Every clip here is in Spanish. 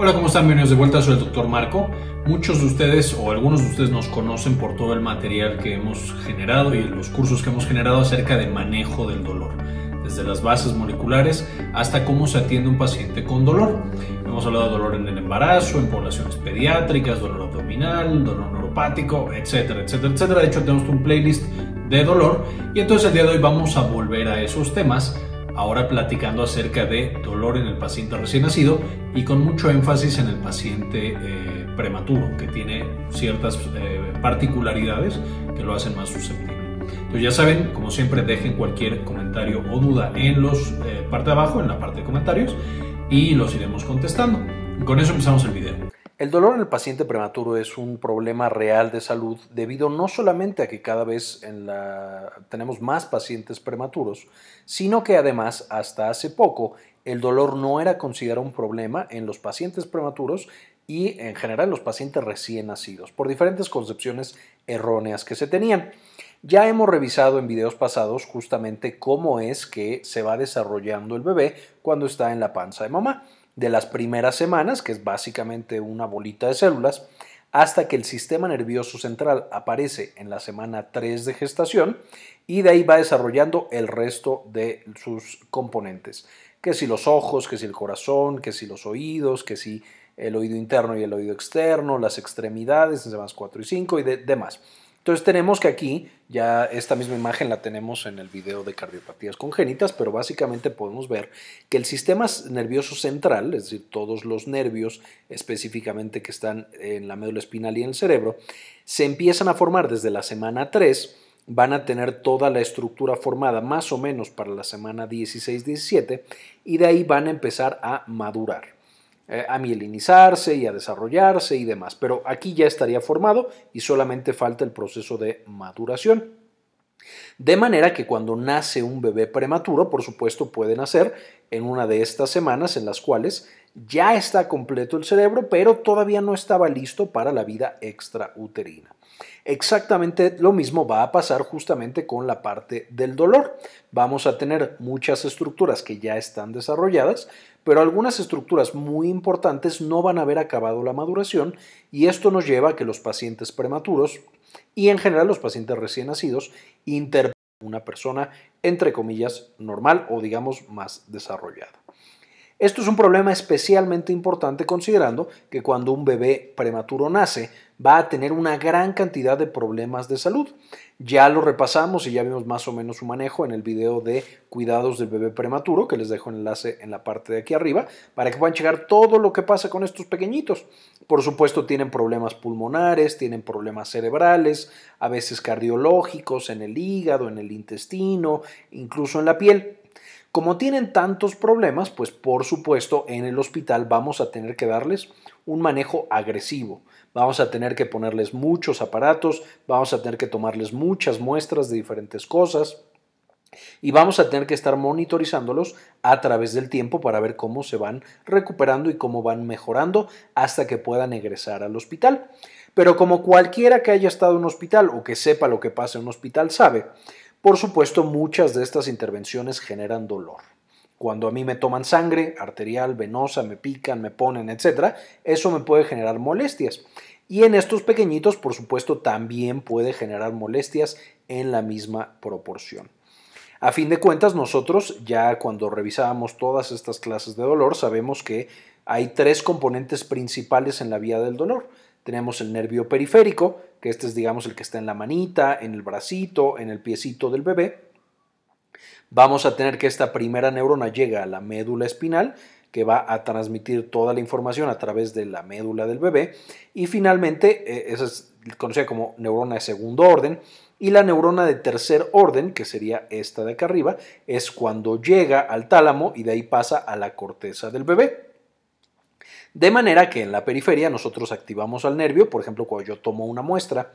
Hola, ¿cómo están? Bienvenidos de vuelta, soy el Dr. Marco. Muchos de ustedes o algunos de ustedes nos conocen por todo el material que hemos generado y los cursos que hemos generado acerca de manejo del dolor, desde las bases moleculares hasta cómo se atiende un paciente con dolor. Hemos hablado de dolor en el embarazo, en poblaciones pediátricas, dolor abdominal, dolor neuropático, etcétera, etcétera, etcétera. De hecho, tenemos un playlist de dolor y entonces el día de hoy vamos a volver a esos temas ahora platicando acerca de dolor en el paciente recién nacido y con mucho énfasis en el paciente eh, prematuro, que tiene ciertas eh, particularidades que lo hacen más susceptible. Entonces ya saben, como siempre, dejen cualquier comentario o duda en los eh, parte de abajo, en la parte de comentarios, y los iremos contestando. Con eso empezamos el video. El dolor en el paciente prematuro es un problema real de salud debido no solamente a que cada vez tenemos más pacientes prematuros, sino que además hasta hace poco el dolor no era considerado un problema en los pacientes prematuros y en general en los pacientes recién nacidos por diferentes concepciones erróneas que se tenían. Ya hemos revisado en videos pasados justamente cómo es que se va desarrollando el bebé cuando está en la panza de mamá de las primeras semanas, que es básicamente una bolita de células, hasta que el sistema nervioso central aparece en la semana 3 de gestación y de ahí va desarrollando el resto de sus componentes, que si los ojos, que si el corazón, que si los oídos, que si el oído interno y el oído externo, las extremidades en semanas 4 y 5 y demás. Entonces tenemos que aquí, ya esta misma imagen la tenemos en el video de cardiopatías congénitas, pero básicamente podemos ver que el sistema nervioso central, es decir, todos los nervios específicamente que están en la médula espinal y en el cerebro, se empiezan a formar desde la semana 3 van a tener toda la estructura formada más o menos para la semana 16-17 y de ahí van a empezar a madurar. Eh, a mielinizarse y a desarrollarse y demás. Pero aquí ya estaría formado y solamente falta el proceso de maduración. De manera que cuando nace un bebé prematuro, por supuesto, puede nacer en una de estas semanas en las cuales ya está completo el cerebro, pero todavía no estaba listo para la vida extrauterina. Exactamente lo mismo va a pasar justamente con la parte del dolor. Vamos a tener muchas estructuras que ya están desarrolladas, pero algunas estructuras muy importantes no van a haber acabado la maduración y esto nos lleva a que los pacientes prematuros y en general los pacientes recién nacidos interpreten una persona entre comillas normal o digamos más desarrollada. Esto es un problema especialmente importante considerando que cuando un bebé prematuro nace, va a tener una gran cantidad de problemas de salud. Ya lo repasamos y ya vimos más o menos su manejo en el video de cuidados del bebé prematuro, que les dejo el enlace en la parte de aquí arriba, para que puedan llegar todo lo que pasa con estos pequeñitos. Por supuesto, tienen problemas pulmonares, tienen problemas cerebrales, a veces cardiológicos, en el hígado, en el intestino, incluso en la piel. Como tienen tantos problemas, pues por supuesto en el hospital vamos a tener que darles un manejo agresivo. Vamos a tener que ponerles muchos aparatos, vamos a tener que tomarles muchas muestras de diferentes cosas y vamos a tener que estar monitorizándolos a través del tiempo para ver cómo se van recuperando y cómo van mejorando hasta que puedan egresar al hospital. Pero como cualquiera que haya estado en un hospital o que sepa lo que pasa en un hospital sabe, por supuesto, muchas de estas intervenciones generan dolor. Cuando a mí me toman sangre, arterial, venosa, me pican, me ponen, etc., eso me puede generar molestias. Y en estos pequeñitos, por supuesto, también puede generar molestias en la misma proporción. A fin de cuentas, nosotros ya cuando revisábamos todas estas clases de dolor, sabemos que hay tres componentes principales en la vía del dolor. Tenemos el nervio periférico, que este es digamos el que está en la manita, en el bracito, en el piecito del bebé. Vamos a tener que esta primera neurona llega a la médula espinal, que va a transmitir toda la información a través de la médula del bebé. Y finalmente, eh, esa es conocida como neurona de segundo orden. Y la neurona de tercer orden, que sería esta de acá arriba, es cuando llega al tálamo y de ahí pasa a la corteza del bebé. De manera que en la periferia nosotros activamos al nervio, por ejemplo, cuando yo tomo una muestra,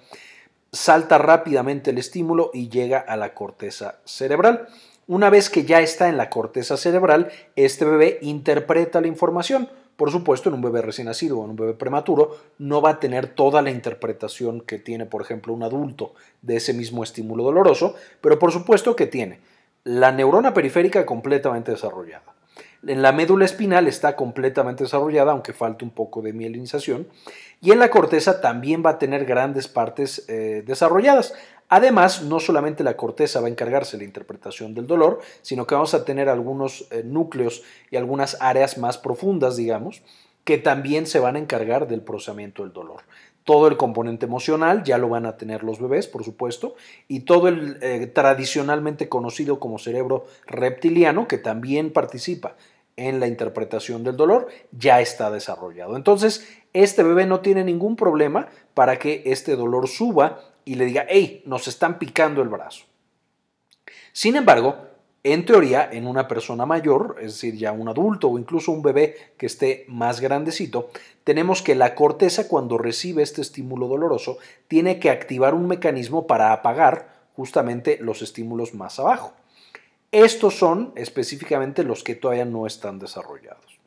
salta rápidamente el estímulo y llega a la corteza cerebral. Una vez que ya está en la corteza cerebral, este bebé interpreta la información. Por supuesto, en un bebé recién nacido o en un bebé prematuro no va a tener toda la interpretación que tiene, por ejemplo, un adulto de ese mismo estímulo doloroso, pero por supuesto que tiene la neurona periférica completamente desarrollada, en la médula espinal está completamente desarrollada, aunque falta un poco de mielinización. Y en la corteza también va a tener grandes partes eh, desarrolladas. Además, no solamente la corteza va a encargarse de la interpretación del dolor, sino que vamos a tener algunos eh, núcleos y algunas áreas más profundas, digamos, que también se van a encargar del procesamiento del dolor. Todo el componente emocional ya lo van a tener los bebés, por supuesto, y todo el eh, tradicionalmente conocido como cerebro reptiliano, que también participa en la interpretación del dolor ya está desarrollado. Entonces, este bebé no tiene ningún problema para que este dolor suba y le diga, hey, nos están picando el brazo. Sin embargo, en teoría, en una persona mayor, es decir, ya un adulto o incluso un bebé que esté más grandecito, tenemos que la corteza cuando recibe este estímulo doloroso tiene que activar un mecanismo para apagar justamente los estímulos más abajo. Estos son específicamente los que todavía no están desarrollados.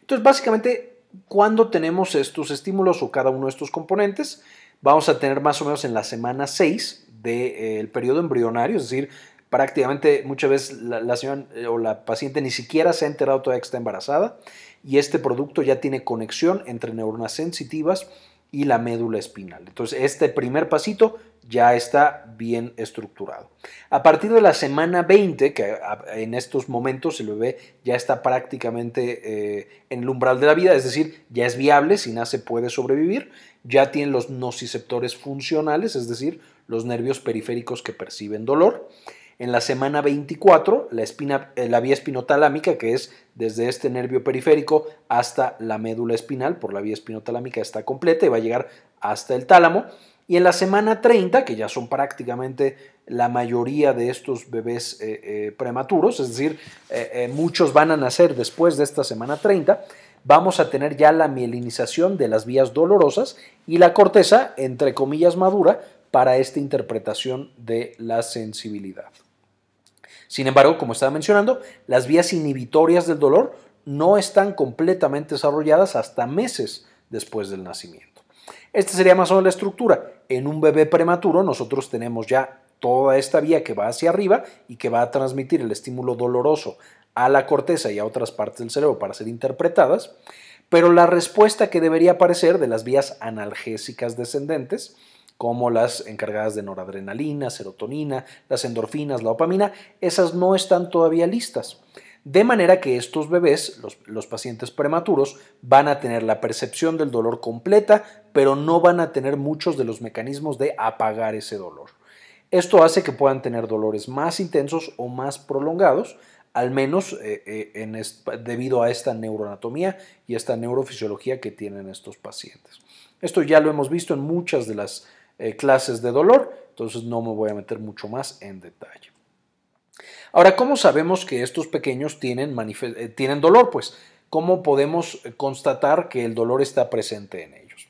Entonces, básicamente, cuando tenemos estos estímulos o cada uno de estos componentes, vamos a tener más o menos en la semana 6 del periodo embrionario, es decir, prácticamente muchas veces la, señora eh, o la paciente ni siquiera se ha enterado todavía que está embarazada y este producto ya tiene conexión entre neuronas sensitivas y la médula espinal. Entonces, este primer pasito ya está bien estructurado. A partir de la semana 20, que en estos momentos el bebé ya está prácticamente eh, en el umbral de la vida, es decir, ya es viable, si nace puede sobrevivir, ya tiene los nociceptores funcionales, es decir, los nervios periféricos que perciben dolor. En la semana 24, la, espina, eh, la vía espinotalámica, que es desde este nervio periférico hasta la médula espinal, por la vía espinotalámica está completa y va a llegar hasta el tálamo. Y en la semana 30, que ya son prácticamente la mayoría de estos bebés eh, eh, prematuros, es decir, eh, muchos van a nacer después de esta semana 30, vamos a tener ya la mielinización de las vías dolorosas y la corteza, entre comillas, madura para esta interpretación de la sensibilidad. Sin embargo, como estaba mencionando, las vías inhibitorias del dolor no están completamente desarrolladas hasta meses después del nacimiento. Esta sería más o menos la estructura. En un bebé prematuro nosotros tenemos ya toda esta vía que va hacia arriba y que va a transmitir el estímulo doloroso a la corteza y a otras partes del cerebro para ser interpretadas, pero la respuesta que debería aparecer de las vías analgésicas descendentes, como las encargadas de noradrenalina, serotonina, las endorfinas, la dopamina, esas no están todavía listas de manera que estos bebés, los, pacientes prematuros, van a tener la percepción del dolor completa, pero no van a tener muchos de los mecanismos de apagar ese dolor. Esto hace que puedan tener dolores más intensos o más prolongados, al menos eh, eh, debido a esta neuroanatomía y esta neurofisiología que tienen estos pacientes. Esto ya lo hemos visto en muchas de las eh, clases de dolor, entonces no me voy a meter mucho más en detalle. Ahora, ¿cómo sabemos que estos pequeños tienen, eh, tienen dolor? Pues, ¿cómo podemos constatar que el dolor está presente en ellos?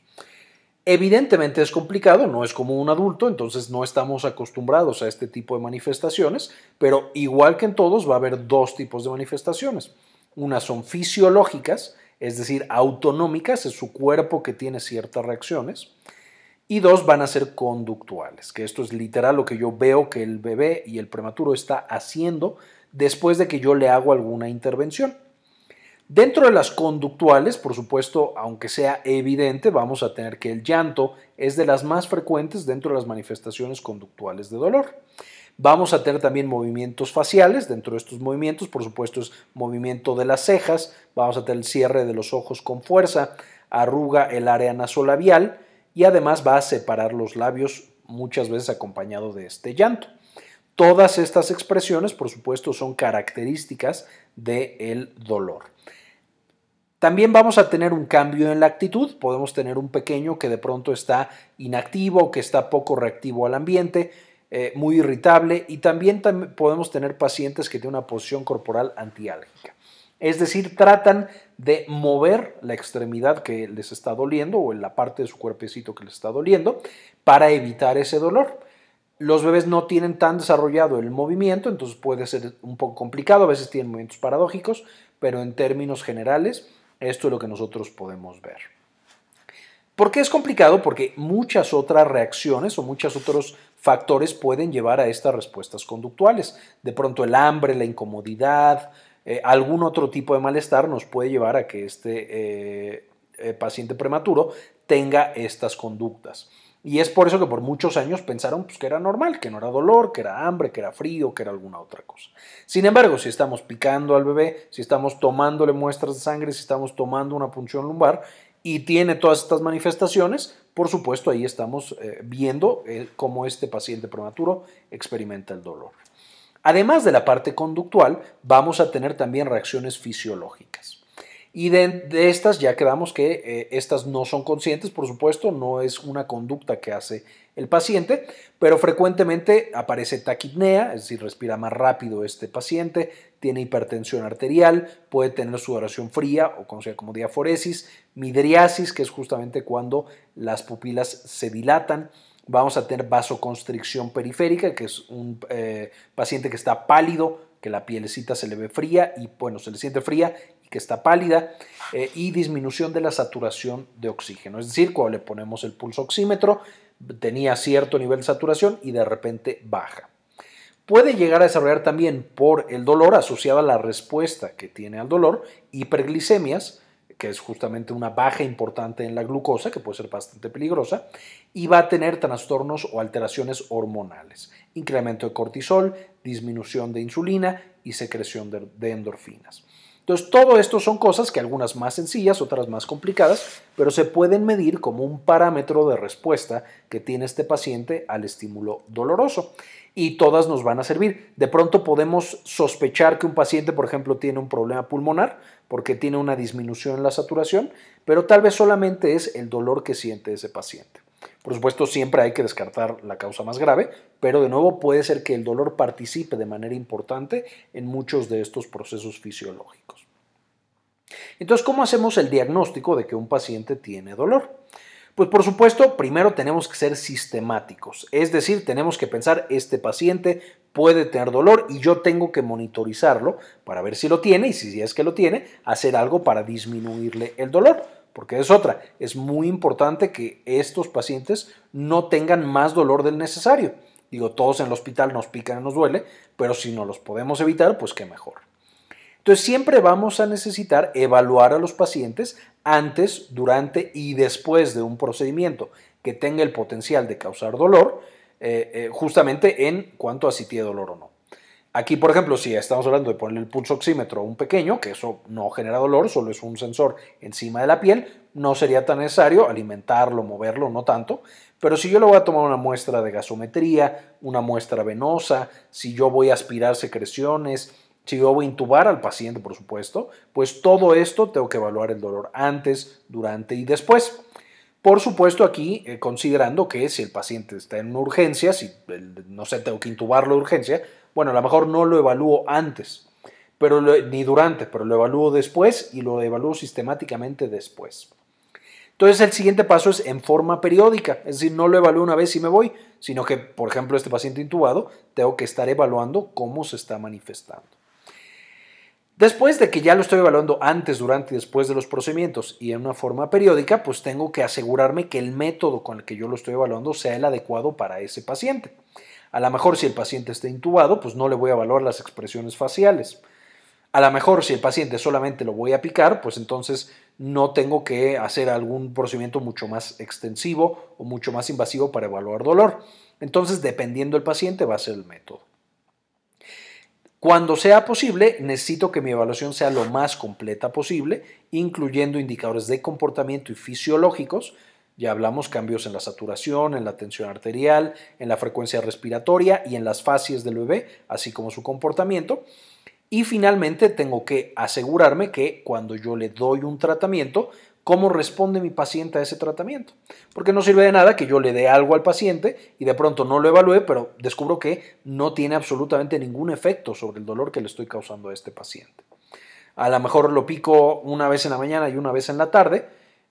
Evidentemente es complicado, no es como un adulto, entonces no estamos acostumbrados a este tipo de manifestaciones, pero igual que en todos va a haber dos tipos de manifestaciones. Unas son fisiológicas, es decir, autonómicas, es su cuerpo que tiene ciertas reacciones y dos van a ser conductuales, que esto es literal lo que yo veo que el bebé y el prematuro está haciendo después de que yo le hago alguna intervención. Dentro de las conductuales, por supuesto, aunque sea evidente, vamos a tener que el llanto es de las más frecuentes dentro de las manifestaciones conductuales de dolor. Vamos a tener también movimientos faciales. Dentro de estos movimientos, por supuesto, es movimiento de las cejas. Vamos a tener el cierre de los ojos con fuerza, arruga el área nasolabial, y además va a separar los labios muchas veces acompañado de este llanto. Todas estas expresiones, por supuesto, son características del dolor. También vamos a tener un cambio en la actitud, podemos tener un pequeño que de pronto está inactivo, que está poco reactivo al ambiente, eh, muy irritable y también, también podemos tener pacientes que tienen una posición corporal antiálgica. Es decir, tratan de mover la extremidad que les está doliendo o en la parte de su cuerpecito que les está doliendo para evitar ese dolor. Los bebés no tienen tan desarrollado el movimiento, entonces puede ser un poco complicado, a veces tienen movimientos paradójicos, pero en términos generales esto es lo que nosotros podemos ver. ¿Por qué es complicado? Porque muchas otras reacciones o muchos otros factores pueden llevar a estas respuestas conductuales. De pronto el hambre, la incomodidad, eh, algún otro tipo de malestar nos puede llevar a que este eh, eh, paciente prematuro tenga estas conductas. Y es por eso que por muchos años pensaron pues, que era normal, que no era dolor, que era hambre, que era frío, que era alguna otra cosa. Sin embargo, si estamos picando al bebé, si estamos tomándole muestras de sangre, si estamos tomando una punción lumbar y tiene todas estas manifestaciones, por supuesto ahí estamos viendo cómo este paciente prematuro experimenta el dolor. Además de la parte conductual, vamos a tener también reacciones fisiológicas. Y de, estas ya quedamos que eh, estas no son conscientes, por supuesto, no es una conducta que hace el paciente, pero frecuentemente aparece taquipnea, es decir, respira más rápido este paciente, tiene hipertensión arterial, puede tener sudoración fría o conocida como diaforesis, midriasis, que es justamente cuando las pupilas se dilatan, Vamos a tener vasoconstricción periférica, que es un eh, paciente que está pálido, que la pielecita se le ve fría y bueno, se le siente fría y que está pálida, eh, y disminución de la saturación de oxígeno. Es decir, cuando le ponemos el pulso oxímetro, tenía cierto nivel de saturación y de repente baja. Puede llegar a desarrollar también por el dolor asociado a la respuesta que tiene al dolor, hiperglicemias, que es justamente una baja importante en la glucosa, que puede ser bastante peligrosa, y va a tener trastornos o alteraciones hormonales, incremento de cortisol, disminución de insulina y secreción de endorfinas. Entonces, todo esto son cosas que algunas más sencillas, otras más complicadas, pero se pueden medir como un parámetro de respuesta que tiene este paciente al estímulo doloroso. Y todas nos van a servir. De pronto podemos sospechar que un paciente, por ejemplo, tiene un problema pulmonar porque tiene una disminución en la saturación, pero tal vez solamente es el dolor que siente ese paciente. Por supuesto, siempre hay que descartar la causa más grave, pero de nuevo puede ser que el dolor participe de manera importante en muchos de estos procesos fisiológicos. Entonces, ¿cómo hacemos el diagnóstico de que un paciente tiene dolor? Pues por supuesto, primero tenemos que ser sistemáticos, es decir, tenemos que pensar este paciente puede tener dolor y yo tengo que monitorizarlo para ver si lo tiene y si es que lo tiene, hacer algo para disminuirle el dolor porque es otra. Es muy importante que estos pacientes no tengan más dolor del necesario. Digo, todos en el hospital nos pican y nos duele, pero si no los podemos evitar, pues qué mejor. Entonces, siempre vamos a necesitar evaluar a los pacientes antes, durante y después de un procedimiento que tenga el potencial de causar dolor, eh, eh, justamente en cuanto a si tiene dolor o no. Aquí, por ejemplo, si estamos hablando de ponerle el pulso oxímetro un pequeño, que eso no genera dolor, solo es un sensor encima de la piel, no sería tan necesario alimentarlo, moverlo, no tanto. Pero si yo le voy a tomar una muestra de gasometría, una muestra venosa, si yo voy a aspirar secreciones, si yo voy a intubar al paciente, por supuesto, pues todo esto tengo que evaluar el dolor antes, durante y después. Por supuesto, aquí eh, considerando que si el paciente está en una urgencia, si no sé, tengo que intubarlo de urgencia, bueno, a lo mejor no lo evalúo antes, pero ni durante, pero lo evalúo después y lo evalúo sistemáticamente después. Entonces el siguiente paso es en forma periódica, es decir, no lo evalúo una vez y me voy, sino que, por ejemplo, este paciente intubado, tengo que estar evaluando cómo se está manifestando. Después de que ya lo estoy evaluando antes, durante y después de los procedimientos y en una forma periódica, pues tengo que asegurarme que el método con el que yo lo estoy evaluando sea el adecuado para ese paciente. A lo mejor si el paciente está intubado, pues no le voy a evaluar las expresiones faciales. A lo mejor si el paciente solamente lo voy a picar, pues entonces no tengo que hacer algún procedimiento mucho más extensivo o mucho más invasivo para evaluar dolor. Entonces, dependiendo del paciente, va a ser el método. Cuando sea posible, necesito que mi evaluación sea lo más completa posible, incluyendo indicadores de comportamiento y fisiológicos, ya hablamos cambios en la saturación, en la tensión arterial, en la frecuencia respiratoria y en las facies del bebé, así como su comportamiento. Y finalmente tengo que asegurarme que cuando yo le doy un tratamiento, cómo responde mi paciente a ese tratamiento. Porque no sirve de nada que yo le dé algo al paciente y de pronto no lo evalúe, pero descubro que no tiene absolutamente ningún efecto sobre el dolor que le estoy causando a este paciente. A lo mejor lo pico una vez en la mañana y una vez en la tarde,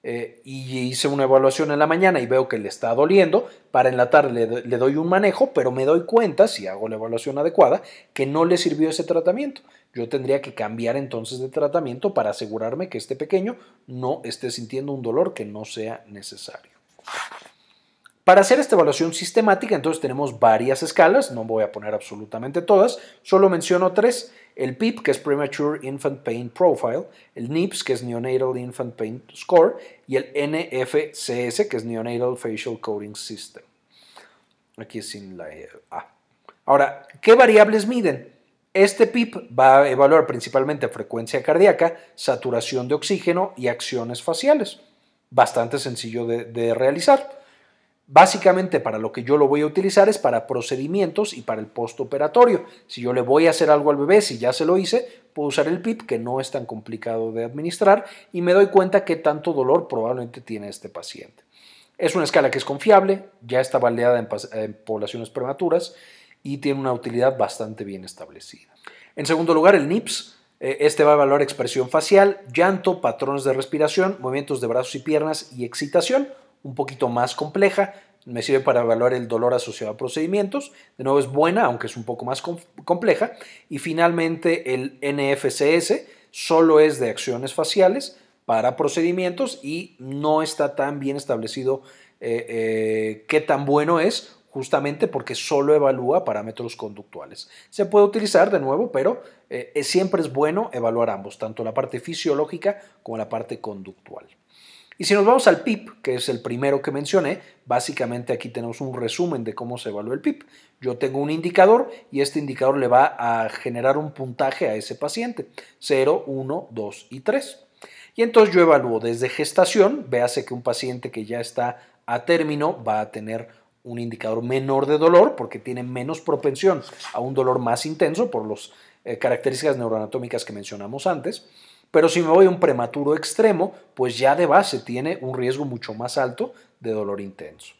eh, y hice una evaluación en la mañana y veo que le está doliendo, para en la tarde le, le, doy un manejo, pero me doy cuenta, si hago la evaluación adecuada, que no le sirvió ese tratamiento. Yo tendría que cambiar entonces de tratamiento para asegurarme que este pequeño no esté sintiendo un dolor que no sea necesario. Para hacer esta evaluación sistemática, entonces tenemos varias escalas, no voy a poner absolutamente todas, solo menciono tres, el PIP, que es Premature Infant Pain Profile, el NIPS, que es Neonatal Infant Pain Score, y el NFCS, que es Neonatal Facial Coding System. Aquí sin la e, A. Ahora, ¿qué variables miden? Este PIP va a evaluar principalmente frecuencia cardíaca, saturación de oxígeno y acciones faciales. Bastante sencillo de realizar. Básicamente para lo que yo lo voy a utilizar es para procedimientos y para el postoperatorio. Si yo le voy a hacer algo al bebé, si ya se lo hice, puedo usar el PIP que no es tan complicado de administrar y me doy cuenta qué tanto dolor probablemente tiene este paciente. Es una escala que es confiable, ya está validada en, en poblaciones prematuras y tiene una utilidad bastante bien establecida. En segundo lugar, el NIPS. Eh, este va a evaluar expresión facial, llanto, patrones de respiración, movimientos de brazos y piernas y excitación un poquito más compleja. Me sirve para evaluar el dolor asociado a procedimientos. De nuevo es buena, aunque es un poco más compleja. Y finalmente el NFCS solo es de acciones faciales para procedimientos y no está tan bien establecido eh, eh, qué tan bueno es justamente porque solo evalúa parámetros conductuales. Se puede utilizar de nuevo, pero eh, siempre es bueno evaluar ambos, tanto la parte fisiológica como la parte conductual. Y si nos vamos al PIB, que es el primero que mencioné, básicamente aquí tenemos un resumen de cómo se evalúa el PIB. Yo tengo un indicador y este indicador le va a generar un puntaje a ese paciente, 0, 1, 2 y 3. Y entonces yo evalúo desde gestación, véase que un paciente que ya está a término va a tener un indicador menor de dolor porque tiene menos propensión a un dolor más intenso por las eh, características neuroanatómicas que mencionamos antes. Pero si me voy a un prematuro extremo, pues ya de base tiene un riesgo mucho más alto de dolor intenso.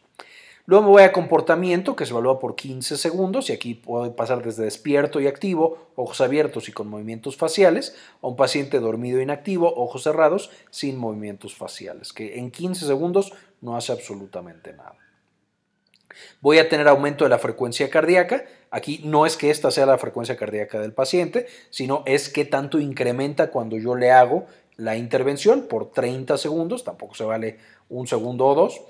Luego me voy a comportamiento, que se evalúa por 15 segundos, y aquí puedo pasar desde despierto y activo, ojos abiertos y con movimientos faciales, a un paciente dormido e inactivo, ojos cerrados, sin movimientos faciales, que en 15 segundos no hace absolutamente nada. Voy a tener aumento de la frecuencia cardíaca, Aquí no es que esta sea la frecuencia cardíaca del paciente, sino es que tanto incrementa cuando yo le hago la intervención por 30 segundos, tampoco se vale un segundo o dos.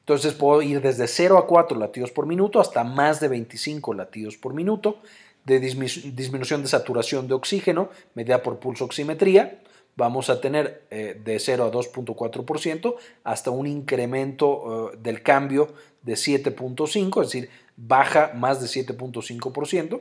Entonces puedo ir desde 0 a 4 latidos por minuto hasta más de 25 latidos por minuto de disminución de saturación de oxígeno medida por pulso oximetría vamos a tener eh, de 0 a 2.4% hasta un incremento eh, del cambio de 7.5, es decir, baja más de 7.5%.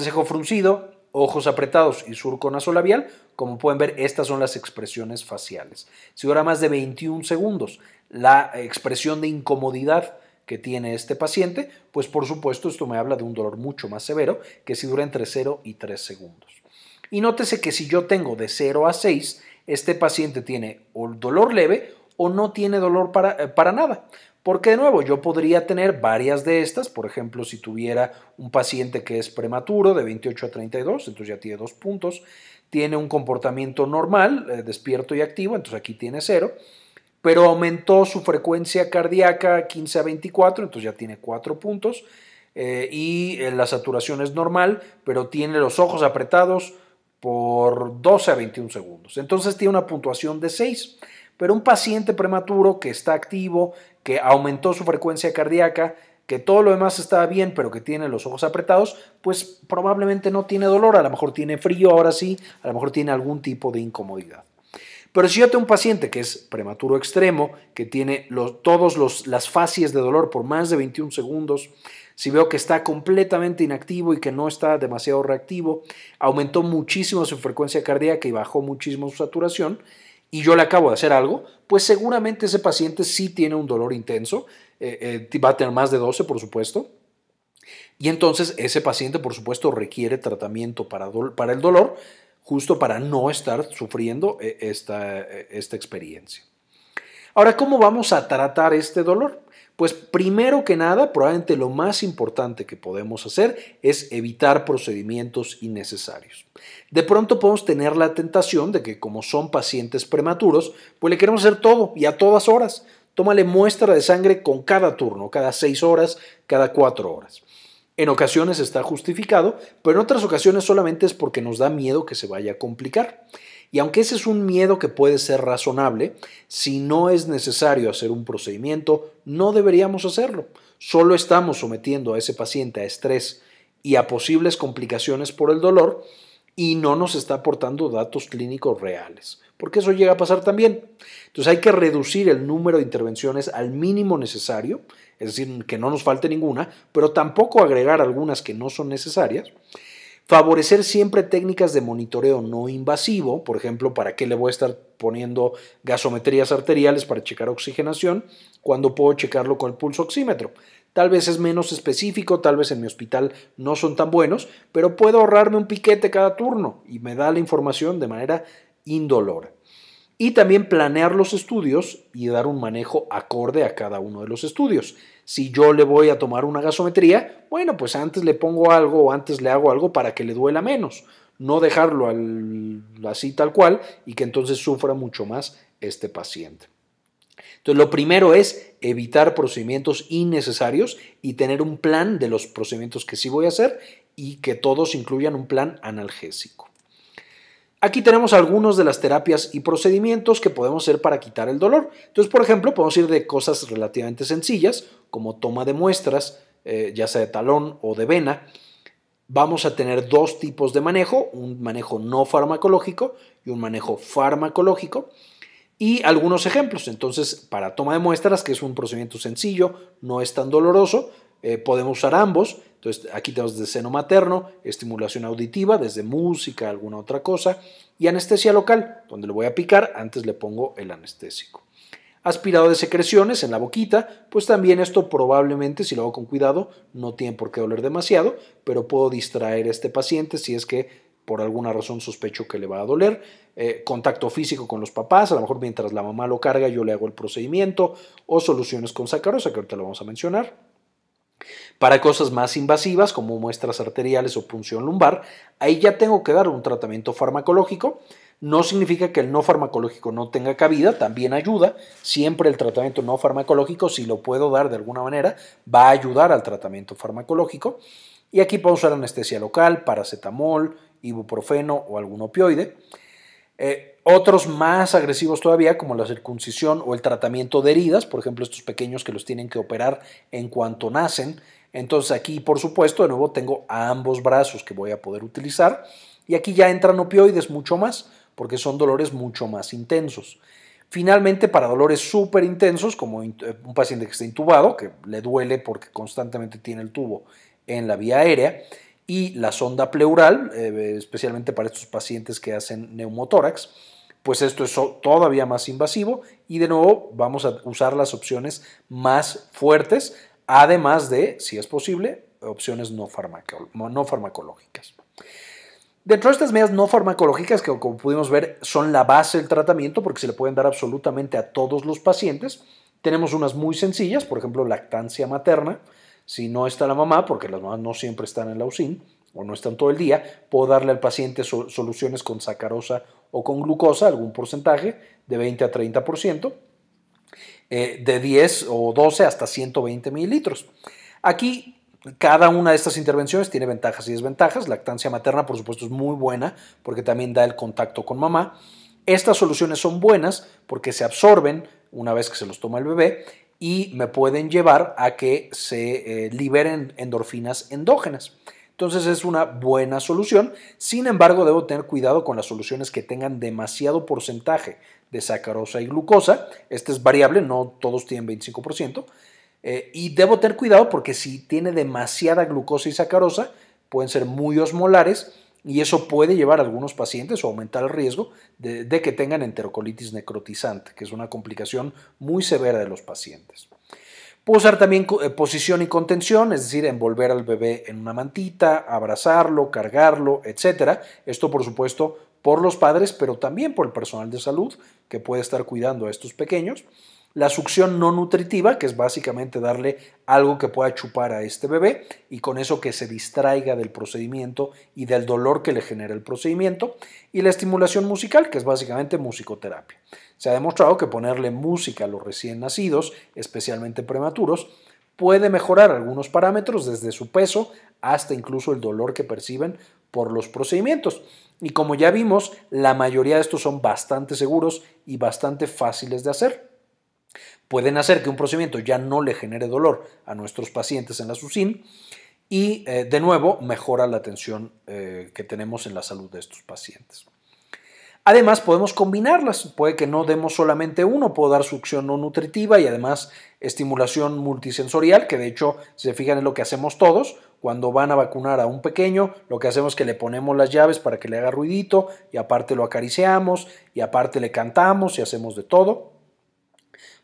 cejo fruncido, ojos apretados y surco nasolabial, como pueden ver, estas son las expresiones faciales. Si dura más de 21 segundos la expresión de incomodidad que tiene este paciente, pues por supuesto esto me habla de un dolor mucho más severo que si dura entre 0 y 3 segundos. Y nótese que si yo tengo de 0 a 6, este paciente tiene o dolor leve o no tiene dolor para, eh, para nada. Porque de nuevo, yo podría tener varias de estas, por ejemplo, si tuviera un paciente que es prematuro de 28 a 32, entonces ya tiene dos puntos, tiene un comportamiento normal, eh, despierto y activo, entonces aquí tiene cero, pero aumentó su frecuencia cardíaca 15 a 24, entonces ya tiene cuatro puntos, eh, y la saturación es normal, pero tiene los ojos apretados, por 12 a 21 segundos. Entonces tiene una puntuación de 6. Pero un paciente prematuro que está activo, que aumentó su frecuencia cardíaca, que todo lo demás está bien, pero que tiene los ojos apretados, pues probablemente no tiene dolor, a lo mejor tiene frío ahora sí, a lo mejor tiene algún tipo de incomodidad. Pero si yo tengo un paciente que es prematuro extremo, que tiene todas las fases de dolor por más de 21 segundos, si veo que está completamente inactivo y que no está demasiado reactivo, aumentó muchísimo su frecuencia cardíaca y bajó muchísimo su saturación y yo le acabo de hacer algo, pues seguramente ese paciente sí tiene un dolor intenso, eh, eh, va a tener más de 12 por supuesto, y entonces ese paciente, por supuesto, requiere tratamiento para, el dolor, justo para no estar sufriendo eh, esta, esta experiencia. Ahora, ¿cómo vamos a tratar este dolor? Pues primero que nada, probablemente lo más importante que podemos hacer es evitar procedimientos innecesarios. De pronto podemos tener la tentación de que como son pacientes prematuros, pues le queremos hacer todo y a todas horas. Tómale muestra de sangre con cada turno, cada seis horas, cada cuatro horas. En ocasiones está justificado, pero en otras ocasiones solamente es porque nos da miedo que se vaya a complicar. Y aunque ese es un miedo que puede ser razonable, si no es necesario hacer un procedimiento, no deberíamos hacerlo. Solo estamos sometiendo a ese paciente a estrés y a posibles complicaciones por el dolor y no nos está aportando datos clínicos reales, porque eso llega a pasar también. Entonces hay que reducir el número de intervenciones al mínimo necesario, es decir, que no nos falte ninguna, pero tampoco agregar algunas que no son necesarias Favorecer siempre técnicas de monitoreo no invasivo, por ejemplo, ¿para qué le voy a estar poniendo gasometrías arteriales para checar oxigenación cuando puedo checarlo con el pulso oxímetro? Tal vez es menos específico, tal vez en mi hospital no son tan buenos, pero puedo ahorrarme un piquete cada turno y me da la información de manera indolora y también planear los estudios y dar un manejo acorde a cada uno de los estudios. Si yo le voy a tomar una gasometría, bueno, pues antes le pongo algo o antes le hago algo para que le duela menos, no dejarlo así tal cual y que entonces sufra mucho más este paciente. Entonces, lo primero es evitar procedimientos innecesarios y tener un plan de los procedimientos que sí voy a hacer y que todos incluyan un plan analgésico. Aquí tenemos algunos de las terapias y procedimientos que podemos hacer para quitar el dolor. Entonces, por ejemplo, podemos ir de cosas relativamente sencillas, como toma de muestras, eh, ya sea de talón o de vena. Vamos a tener dos tipos de manejo, un manejo no farmacológico y un manejo farmacológico. Y algunos ejemplos. Entonces, para toma de muestras, que es un procedimiento sencillo, no es tan doloroso, eh, podemos usar ambos. Entonces, aquí tenemos de seno materno, estimulación auditiva, desde música, alguna otra cosa, y anestesia local, donde le voy a picar, antes le pongo el anestésico. Aspirado de secreciones en la boquita, pues también esto probablemente, si lo hago con cuidado, no tiene por qué doler demasiado, pero puedo distraer a este paciente si es que por alguna razón sospecho que le va a doler. Eh, contacto físico con los papás, a lo mejor mientras la mamá lo carga yo le hago el procedimiento, o soluciones con sacarosa, que ahorita lo vamos a mencionar. Para cosas más invasivas, como muestras arteriales o punción lumbar, ahí ya tengo que dar un tratamiento farmacológico. No significa que el no farmacológico no tenga cabida, también ayuda. Siempre el tratamiento no farmacológico, si lo puedo dar de alguna manera, va a ayudar al tratamiento farmacológico. Y aquí puedo usar anestesia local, paracetamol, ibuprofeno o algún opioide. Eh, otros más agresivos todavía, como la circuncisión o el tratamiento de heridas, por ejemplo, estos pequeños que los tienen que operar en cuanto nacen, entonces aquí, por supuesto, de nuevo tengo ambos brazos que voy a poder utilizar. Y aquí ya entran opioides mucho más, porque son dolores mucho más intensos. Finalmente, para dolores súper intensos, como eh, un paciente que está intubado, que le duele porque constantemente tiene el tubo en la vía aérea, y la sonda pleural, eh, especialmente para estos pacientes que hacen neumotórax, pues esto es todavía más invasivo y de nuevo vamos a usar las opciones más fuertes además de, si es posible, opciones no, farmacológicas. Dentro de estas medidas no farmacológicas, que como pudimos ver son la base del tratamiento porque se le pueden dar absolutamente a todos los pacientes, tenemos unas muy sencillas, por ejemplo, lactancia materna. Si no está la mamá, porque las mamás no siempre están en la USIN o no están todo el día, puedo darle al paciente soluciones con sacarosa o con glucosa, algún porcentaje de 20 a 30%. Eh, de 10 o 12 hasta 120 mililitros. Aquí cada una de estas intervenciones tiene ventajas y desventajas. Lactancia materna, por supuesto, es muy buena porque también da el contacto con mamá. Estas soluciones son buenas porque se absorben una vez que se los toma el bebé y me pueden llevar a que se eh, liberen endorfinas endógenas. Entonces es una buena solución. Sin embargo, debo tener cuidado con las soluciones que tengan demasiado porcentaje de sacarosa y glucosa. este es variable, no todos tienen 25%. Eh, y debo tener cuidado porque si tiene demasiada glucosa y sacarosa, pueden ser muy osmolares y eso puede llevar a algunos pacientes o aumentar el riesgo de, de que tengan enterocolitis necrotizante, que es una complicación muy severa de los pacientes. Puedo usar también eh, posición y contención, es decir, envolver al bebé en una mantita, abrazarlo, cargarlo, etcétera. Esto, por supuesto, por los padres, pero también por el personal de salud que puede estar cuidando a estos pequeños. La succión no nutritiva, que es básicamente darle algo que pueda chupar a este bebé y con eso que se distraiga del procedimiento y del dolor que le genera el procedimiento. Y la estimulación musical, que es básicamente musicoterapia. Se ha demostrado que ponerle música a los recién nacidos, especialmente prematuros, puede mejorar algunos parámetros desde su peso hasta incluso el dolor que perciben por los procedimientos. Y como ya vimos, la mayoría de estos son bastante seguros y bastante fáciles de hacer. Pueden hacer que un procedimiento ya no le genere dolor a nuestros pacientes en la SUSIN y, eh, de nuevo, mejora la atención eh, que tenemos en la salud de estos pacientes. Además, podemos combinarlas. Puede que no demos solamente uno, puedo dar succión no nutritiva y además estimulación multisensorial, que de hecho, si se fijan, en lo que hacemos todos cuando van a vacunar a un pequeño, lo que hacemos es que le ponemos las llaves para que le haga ruidito y aparte lo acariciamos y aparte le cantamos y hacemos de todo.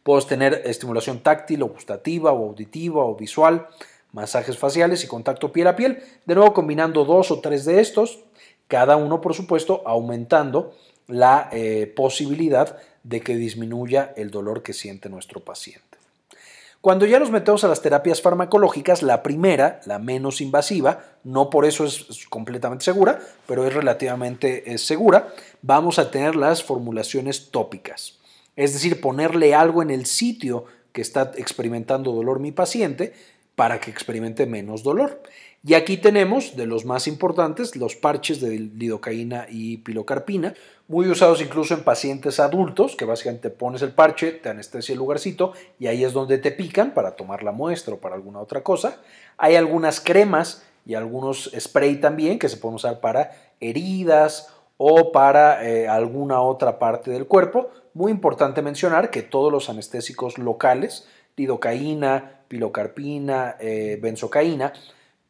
Puedes tener estimulación táctil o gustativa o auditiva o visual, masajes faciales y contacto piel a piel. De nuevo combinando dos o tres de estos, cada uno por supuesto aumentando la eh, posibilidad de que disminuya el dolor que siente nuestro paciente. Cuando ya nos metemos a las terapias farmacológicas, la primera, la menos invasiva, no por eso es completamente segura, pero es relativamente eh, segura, vamos a tener las formulaciones tópicas. Es decir, ponerle algo en el sitio que está experimentando dolor mi paciente para que experimente menos dolor. Y aquí tenemos, de los más importantes, los parches de lidocaína y pilocarpina, muy usados incluso en pacientes adultos, que básicamente pones el parche, te anestesia el lugarcito y ahí es donde te pican para tomar la muestra o para alguna otra cosa. Hay algunas cremas y algunos spray también que se pueden usar para heridas o para eh, alguna otra parte del cuerpo. Muy importante mencionar que todos los anestésicos locales, lidocaína, pilocarpina, eh, benzocaína,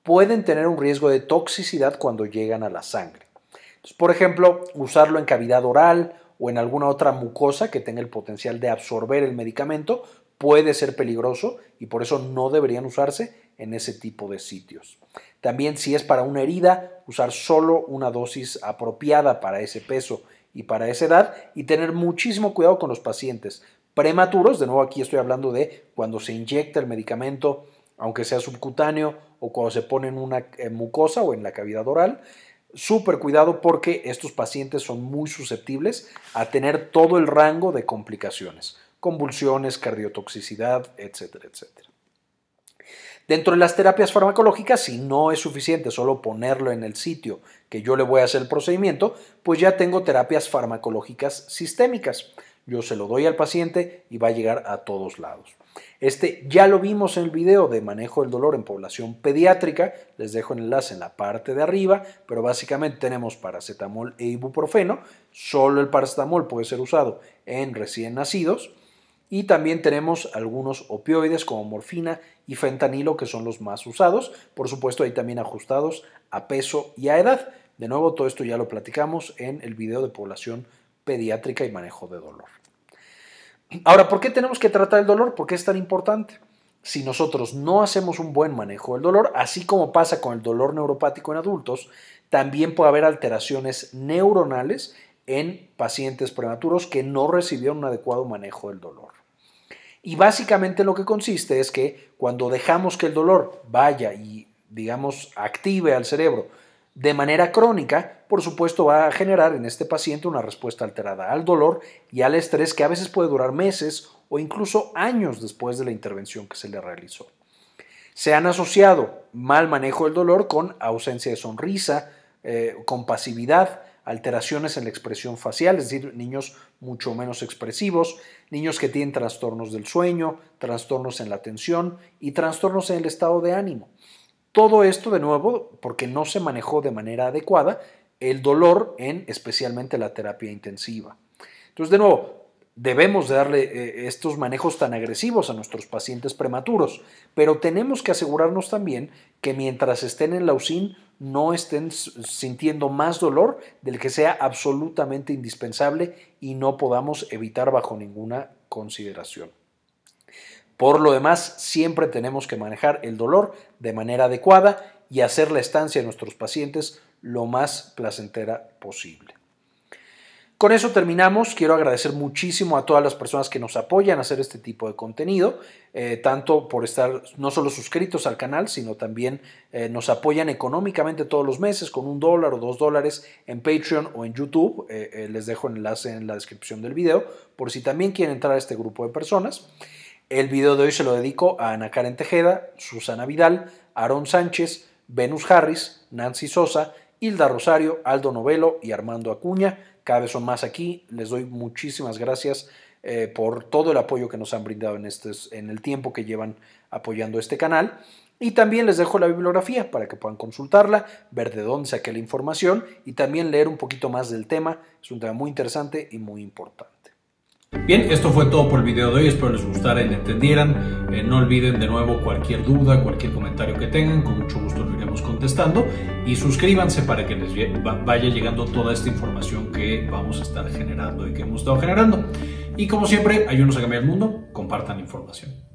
pueden tener un riesgo de toxicidad cuando llegan a la sangre. por ejemplo, usarlo en cavidad oral o en alguna otra mucosa que tenga el potencial de absorber el medicamento puede ser peligroso y por eso no deberían usarse en ese tipo de sitios. También si es para una herida, usar solo una dosis apropiada para ese peso y para esa edad y tener muchísimo cuidado con los pacientes prematuros. De nuevo aquí estoy hablando de cuando se inyecta el medicamento aunque sea subcutáneo o cuando se pone en una eh, mucosa o en la cavidad oral. Súper cuidado porque estos pacientes son muy susceptibles a tener todo el rango de complicaciones, convulsiones, cardiotoxicidad, etcétera, etcétera. Dentro de las terapias farmacológicas, si no es suficiente solo ponerlo en el sitio que yo le voy a hacer el procedimiento, pues ya tengo terapias farmacológicas sistémicas. Yo se lo doy al paciente y va a llegar a todos lados. Este ya lo vimos en el video de manejo del dolor en población pediátrica, les dejo el enlace en la parte de arriba, pero básicamente tenemos paracetamol e ibuprofeno, solo el paracetamol puede ser usado en recién nacidos y también tenemos algunos opioides como morfina y fentanilo que son los más usados, por supuesto hay también ajustados a peso y a edad. De nuevo, todo esto ya lo platicamos en el video de población pediátrica y manejo de dolor. Ahora, ¿por qué tenemos que tratar el dolor? ¿Por qué es tan importante? Si nosotros no hacemos un buen manejo del dolor, así como pasa con el dolor neuropático en adultos, también puede haber alteraciones neuronales en pacientes prematuros que no recibieron un adecuado manejo del dolor. Y básicamente lo que consiste es que cuando dejamos que el dolor vaya y, digamos, active al cerebro de manera crónica, por supuesto, va a generar en este paciente una respuesta alterada al dolor y al estrés que a veces puede durar meses o incluso años después de la intervención que se le realizó. Se han asociado mal manejo del dolor con ausencia de sonrisa, compasividad, eh, con pasividad, alteraciones en la expresión facial, es decir, niños mucho menos expresivos, niños que tienen trastornos del sueño, trastornos en la atención y trastornos en el estado de ánimo. Todo esto de nuevo porque no se manejó de manera adecuada el dolor en especialmente la terapia intensiva. Entonces, de nuevo, debemos darle eh, estos manejos tan agresivos a nuestros pacientes prematuros, pero tenemos que asegurarnos también que mientras estén en la USIN no estén sintiendo más dolor del que sea absolutamente indispensable y no podamos evitar bajo ninguna consideración. Por lo demás, siempre tenemos que manejar el dolor de manera adecuada y hacer la estancia de nuestros pacientes lo más placentera posible. Con eso terminamos. Quiero agradecer muchísimo a todas las personas que nos apoyan a hacer este tipo de contenido, eh, tanto por estar no solo suscritos al canal, sino también eh, nos apoyan económicamente todos los meses con un dólar o dos dólares en Patreon o en YouTube. Eh, les dejo el enlace en la descripción del video por si también quieren entrar a este grupo de personas. El video de hoy se lo dedico a Ana Karen Tejeda, Susana Vidal, Aarón Sánchez, Venus Harris, Nancy Sosa, Hilda Rosario, Aldo Novelo y Armando Acuña. Cada vez son más aquí. Les doy muchísimas gracias eh, por todo el apoyo que nos han brindado en, este, en el tiempo que llevan apoyando este canal. Y también les dejo la bibliografía para que puedan consultarla, ver de dónde saqué la información y también leer un poquito más del tema. Es un tema muy interesante y muy importante. Bien, esto fue todo por el video de hoy, espero les gustara y le entendieran. Eh, no olviden de nuevo cualquier duda, cualquier comentario que tengan, con mucho gusto lo iremos contestando. Y suscríbanse para que les vaya llegando toda esta información que vamos a estar generando y que hemos estado generando. Y como siempre, ayúdenos a cambiar el mundo, compartan información.